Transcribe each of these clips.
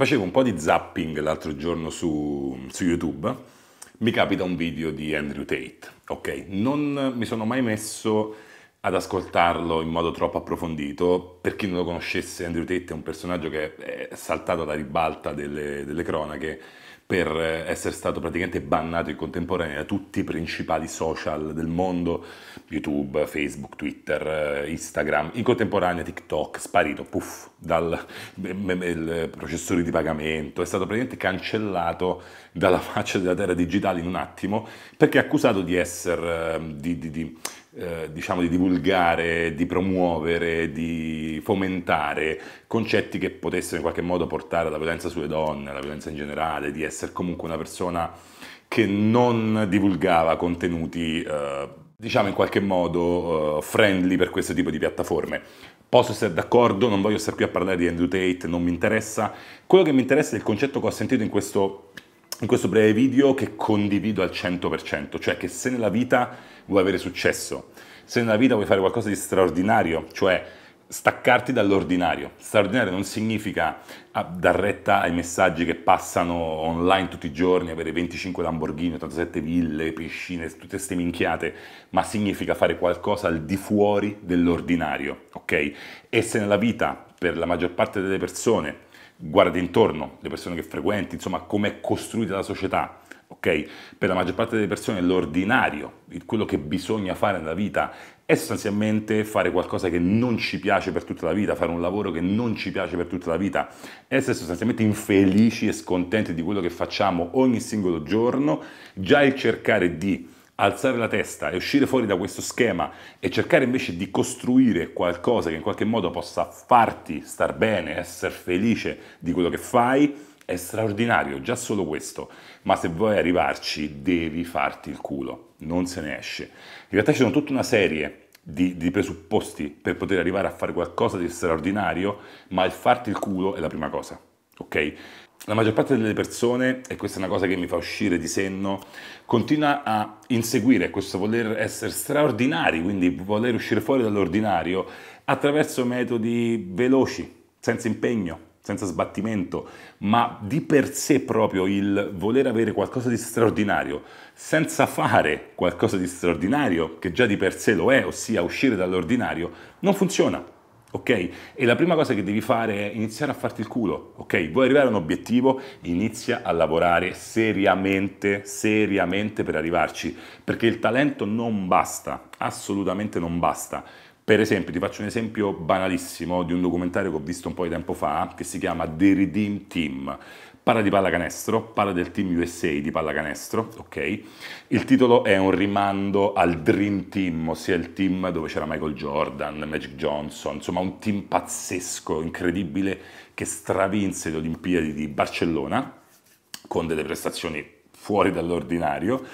Facevo un po' di zapping l'altro giorno su, su, YouTube, mi capita un video di Andrew Tate, ok? Non mi sono mai messo ad ascoltarlo in modo troppo approfondito, per chi non lo conoscesse Andrew Tate è un personaggio che è saltato alla ribalta delle, delle cronache, per eh, essere stato praticamente bannato in contemporanea da tutti i principali social del mondo, YouTube, Facebook, Twitter, eh, Instagram, in contemporanea TikTok, sparito, puff, dal processore di pagamento, è stato praticamente cancellato dalla faccia della terra digitale in un attimo perché è accusato di essere... Eh, di, di, di, eh, diciamo di divulgare, di promuovere, di fomentare concetti che potessero in qualche modo portare alla violenza sulle donne, alla violenza in generale, di essere comunque una persona che non divulgava contenuti, eh, diciamo in qualche modo eh, friendly per questo tipo di piattaforme. Posso essere d'accordo, non voglio stare qui a parlare di Andrew Tate, non mi interessa. Quello che mi interessa è il concetto che ho sentito in questo in questo breve video che condivido al 100%, cioè che se nella vita vuoi avere successo, se nella vita vuoi fare qualcosa di straordinario, cioè staccarti dall'ordinario. Straordinario non significa ah, dar retta ai messaggi che passano online tutti i giorni, avere 25 Lamborghini, 87 ville, piscine, tutte queste minchiate, ma significa fare qualcosa al di fuori dell'ordinario, ok? E se nella vita, per la maggior parte delle persone, guardati intorno, le persone che frequenti, insomma com'è costruita la società, ok? Per la maggior parte delle persone l'ordinario, quello che bisogna fare nella vita è sostanzialmente fare qualcosa che non ci piace per tutta la vita, fare un lavoro che non ci piace per tutta la vita, essere sostanzialmente infelici e scontenti di quello che facciamo ogni singolo giorno, già il cercare di alzare la testa e uscire fuori da questo schema e cercare invece di costruire qualcosa che in qualche modo possa farti star bene, essere felice di quello che fai, è straordinario, già solo questo. Ma se vuoi arrivarci devi farti il culo, non se ne esce. In realtà ci sono tutta una serie di, di presupposti per poter arrivare a fare qualcosa di straordinario, ma il farti il culo è la prima cosa. Ok? la maggior parte delle persone, e questa è una cosa che mi fa uscire di senno, continua a inseguire questo voler essere straordinari, quindi voler uscire fuori dall'ordinario, attraverso metodi veloci, senza impegno, senza sbattimento, ma di per sé proprio il voler avere qualcosa di straordinario, senza fare qualcosa di straordinario, che già di per sé lo è, ossia uscire dall'ordinario, non funziona ok? E la prima cosa che devi fare è iniziare a farti il culo, ok? Vuoi arrivare a un obiettivo? Inizia a lavorare seriamente, seriamente per arrivarci, perché il talento non basta, assolutamente non basta. Per esempio, ti faccio un esempio banalissimo di un documentario che ho visto un po' di tempo fa, che si chiama The Redeem Team. Parla di pallacanestro, parla del Team USA di pallacanestro, ok? Il titolo è un rimando al Dream Team, ossia il team dove c'era Michael Jordan, Magic Johnson, insomma un team pazzesco, incredibile, che stravinse le Olimpiadi di Barcellona con delle prestazioni fuori dall'ordinario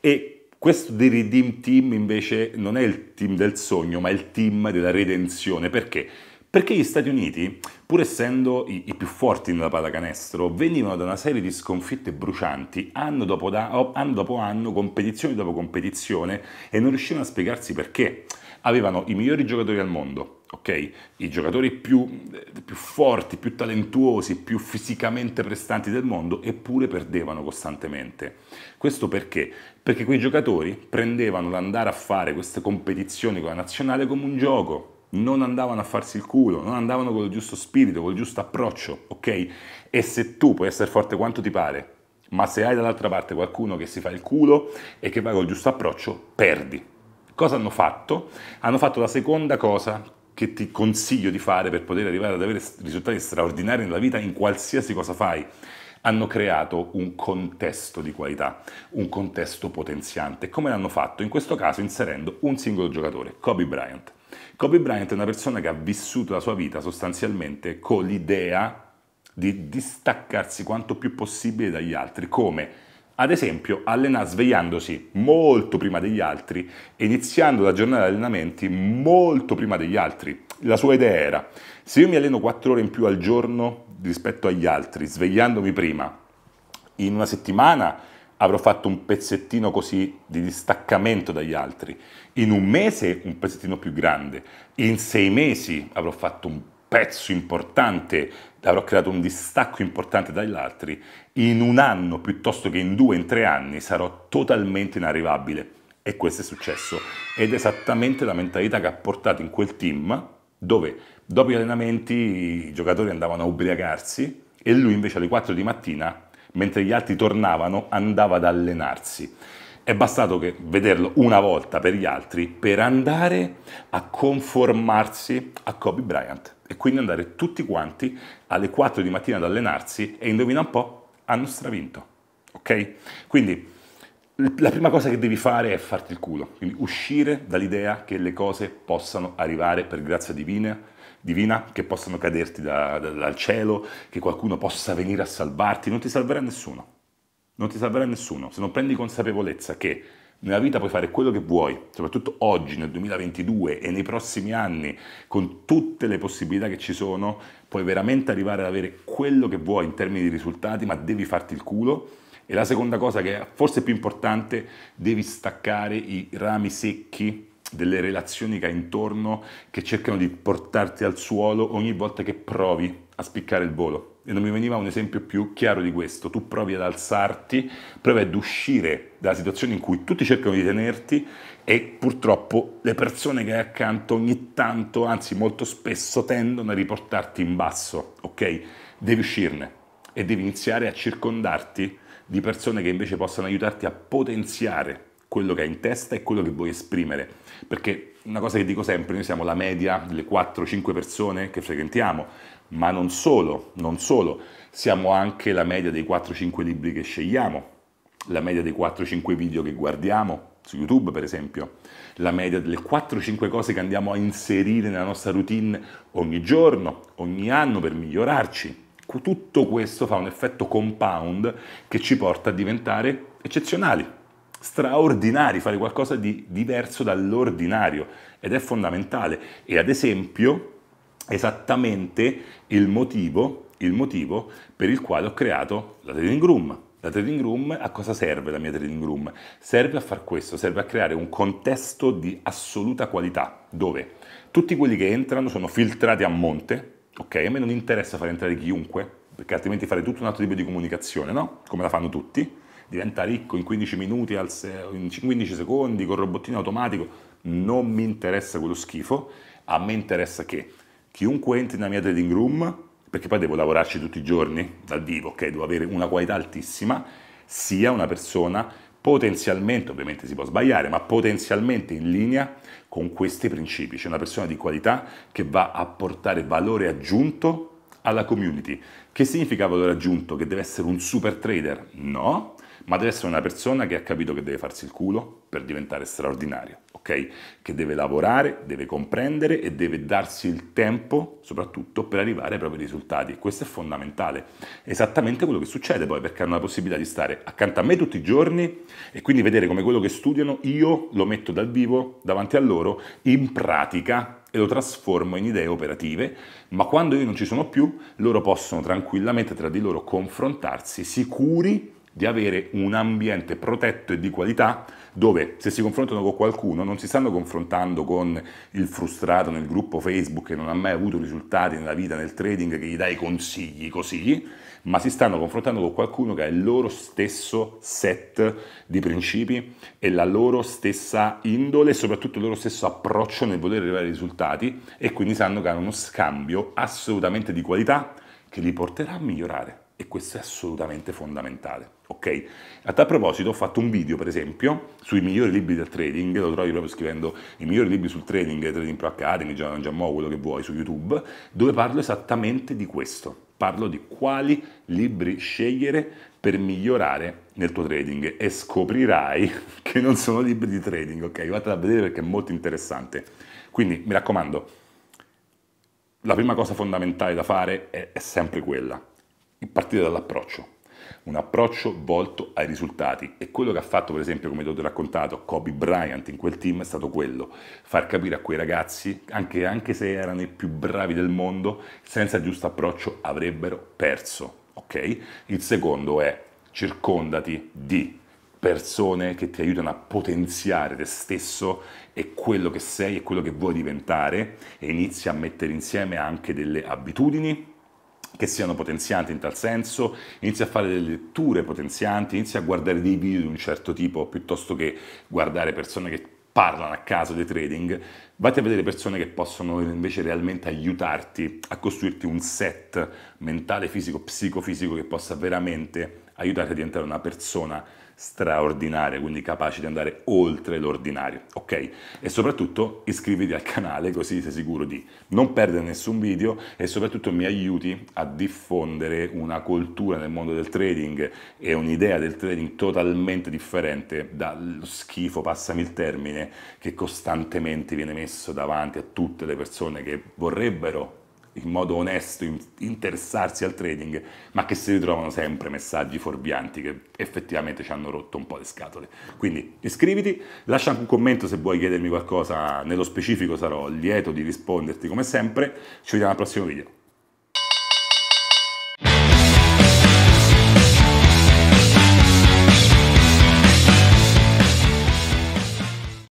e questo The Redeem Team invece non è il team del sogno, ma il team della redenzione, perché? Perché gli Stati Uniti, pur essendo i, i, più forti nella pallacanestro, venivano da una serie di sconfitte brucianti anno dopo, da, anno dopo anno, competizione dopo competizione, e non riuscivano a spiegarsi perché. Avevano i migliori giocatori al mondo, ok? I giocatori più, eh, più, forti, più talentuosi, più fisicamente prestanti del mondo, eppure perdevano costantemente. Questo perché? Perché quei giocatori prendevano l'andare a fare queste competizioni con la nazionale come un gioco, non andavano a farsi il culo, non andavano con il giusto spirito, con il giusto approccio, ok? E se tu puoi essere forte quanto ti pare, ma se hai dall'altra parte qualcuno che si fa il culo e che va con il giusto approccio, perdi. Cosa hanno fatto? Hanno fatto la seconda cosa che ti consiglio di fare per poter arrivare ad avere risultati straordinari nella vita in qualsiasi cosa fai hanno creato un contesto di qualità, un contesto potenziante. Come l'hanno fatto? In questo caso inserendo un singolo giocatore, Kobe Bryant. Kobe Bryant è una persona che ha vissuto la sua vita sostanzialmente con l'idea di distaccarsi quanto più possibile dagli altri, come ad esempio allena svegliandosi molto prima degli altri e iniziando la giornata di allenamenti molto prima degli altri. La sua idea era, se io mi alleno 4 ore in più al giorno rispetto agli altri, svegliandomi prima, in una settimana avrò fatto un pezzettino così di distaccamento dagli altri, in un mese un pezzettino più grande, in sei mesi avrò fatto un pezzo importante, avrò creato un distacco importante dagli altri, in un anno piuttosto che in due, in tre anni sarò totalmente inarrivabile. E questo è successo. Ed è esattamente la mentalità che ha portato in quel team dove dopo gli allenamenti i giocatori andavano a ubriacarsi e lui invece alle 4 di mattina mentre gli altri tornavano andava ad allenarsi. È bastato che vederlo una volta per gli altri per andare a conformarsi a Kobe Bryant e quindi andare tutti quanti alle 4 di mattina ad allenarsi e indovina un po', hanno stravinto. Ok? Quindi la prima cosa che devi fare è farti il culo, quindi uscire dall'idea che le cose possano arrivare per grazia divina, divina che possano caderti da, da, dal cielo, che qualcuno possa venire a salvarti, non ti salverà nessuno, non ti salverà nessuno, se non prendi consapevolezza che nella vita puoi fare quello che vuoi, soprattutto oggi, nel 2022 e nei prossimi anni, con tutte le possibilità che ci sono, puoi veramente arrivare ad avere quello che vuoi in termini di risultati, ma devi farti il culo e la seconda cosa che è forse più importante, devi staccare i rami secchi delle relazioni che hai intorno che cercano di portarti al suolo ogni volta che provi a spiccare il volo. E non mi veniva un esempio più chiaro di questo. Tu provi ad alzarti, provi ad uscire dalla situazione in cui tutti cercano di tenerti e purtroppo le persone che hai accanto ogni tanto, anzi molto spesso, tendono a riportarti in basso, ok? Devi uscirne e devi iniziare a circondarti di persone che invece possano aiutarti a potenziare quello che hai in testa e quello che vuoi esprimere. Perché una cosa che dico sempre, noi siamo la media delle 4-5 persone che frequentiamo, ma non solo, non solo, siamo anche la media dei 4-5 libri che scegliamo, la media dei 4-5 video che guardiamo su YouTube per esempio, la media delle 4-5 cose che andiamo a inserire nella nostra routine ogni giorno, ogni anno per migliorarci tutto questo fa un effetto compound che ci porta a diventare eccezionali, straordinari, fare qualcosa di diverso dall'ordinario ed è fondamentale. E ad esempio, esattamente il motivo, il motivo per il quale ho creato la trading room. La trading room a cosa serve la mia trading room? Serve a far questo, serve a creare un contesto di assoluta qualità dove tutti quelli che entrano sono filtrati a monte, ok? A me non interessa far entrare chiunque, perché altrimenti fare tutto un altro tipo di comunicazione, no? Come la fanno tutti. Diventa ricco in 15 minuti, in 15 secondi, con robottino automatico. Non mi interessa quello schifo, a me interessa che chiunque entri nella mia trading room, perché poi devo lavorarci tutti i giorni dal vivo, ok? Devo avere una qualità altissima, sia una persona potenzialmente, ovviamente si può sbagliare, ma potenzialmente in linea con questi principi. C'è una persona di qualità che va a portare valore aggiunto alla community. Che significa valore aggiunto? Che deve essere un super trader? No, ma deve essere una persona che ha capito che deve farsi il culo per diventare straordinario, ok? Che deve lavorare, deve comprendere e deve darsi il tempo, soprattutto, per arrivare ai propri risultati. Questo è fondamentale. esattamente quello che succede poi, perché hanno la possibilità di stare accanto a me tutti i giorni e quindi vedere come quello che studiano io lo metto dal vivo davanti a loro in pratica e lo trasformo in idee operative, ma quando io non ci sono più, loro possono tranquillamente tra di loro confrontarsi sicuri di avere un ambiente protetto e di qualità dove se si confrontano con qualcuno non si stanno confrontando con il frustrato nel gruppo Facebook che non ha mai avuto risultati nella vita, nel trading, che gli dà i consigli così, ma si stanno confrontando con qualcuno che ha il loro stesso set di principi e la loro stessa indole e soprattutto il loro stesso approccio nel voler arrivare ai risultati e quindi sanno che hanno uno scambio assolutamente di qualità che li porterà a migliorare e questo è assolutamente fondamentale. Ok? A tal proposito ho fatto un video, per esempio, sui migliori libri del trading, lo trovi proprio scrivendo i migliori libri sul trading, Trading Pro Academy, Gian Giammo, quello che vuoi, su YouTube, dove parlo esattamente di questo. Parlo di quali libri scegliere per migliorare nel tuo trading e scoprirai che non sono libri di trading, ok? Vattene a vedere perché è molto interessante. Quindi mi raccomando, la prima cosa fondamentale da fare è, è sempre quella, partire dall'approccio. Un approccio volto ai risultati e quello che ha fatto per esempio, come ti ho raccontato, Kobe Bryant in quel team è stato quello, far capire a quei ragazzi, anche, anche se erano i più bravi del mondo, senza il giusto approccio avrebbero perso. Okay? Il secondo è circondati di persone che ti aiutano a potenziare te stesso e quello che sei e quello che vuoi diventare e inizi a mettere insieme anche delle abitudini che siano potenzianti in tal senso, inizia a fare delle letture potenzianti, inizia a guardare dei video di un certo tipo piuttosto che guardare persone che parlano a caso di trading, vatti a vedere persone che possono invece realmente aiutarti a costruirti un set mentale, fisico, psicofisico che possa veramente aiutarti a diventare una persona straordinaria, quindi capace di andare oltre l'ordinario, ok? E soprattutto iscriviti al canale così sei sicuro di non perdere nessun video e soprattutto mi aiuti a diffondere una cultura nel mondo del trading e un'idea del trading totalmente differente dallo schifo, passami il termine, che costantemente viene messo davanti a tutte le persone che vorrebbero in modo onesto interessarsi al trading, ma che si ritrovano sempre messaggi fuorvianti che effettivamente ci hanno rotto un po' le scatole. Quindi iscriviti, lascia anche un commento se vuoi chiedermi qualcosa nello specifico, sarò lieto di risponderti come sempre. Ci vediamo al prossimo video.